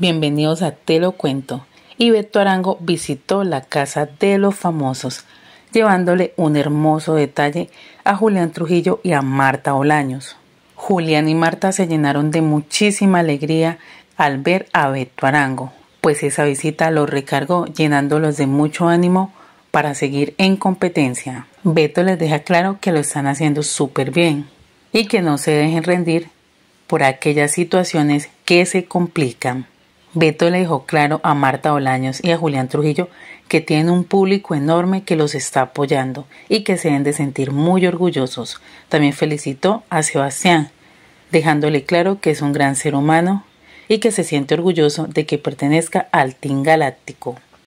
Bienvenidos a Te lo cuento. Y Beto Arango visitó la casa de los famosos, llevándole un hermoso detalle a Julián Trujillo y a Marta Olaños. Julián y Marta se llenaron de muchísima alegría al ver a Beto Arango, pues esa visita los recargó llenándolos de mucho ánimo para seguir en competencia. Beto les deja claro que lo están haciendo súper bien y que no se dejen rendir por aquellas situaciones que se complican. Beto le dejó claro a Marta Olaños y a Julián Trujillo que tienen un público enorme que los está apoyando y que se deben de sentir muy orgullosos. También felicitó a Sebastián, dejándole claro que es un gran ser humano y que se siente orgulloso de que pertenezca al Team Galáctico.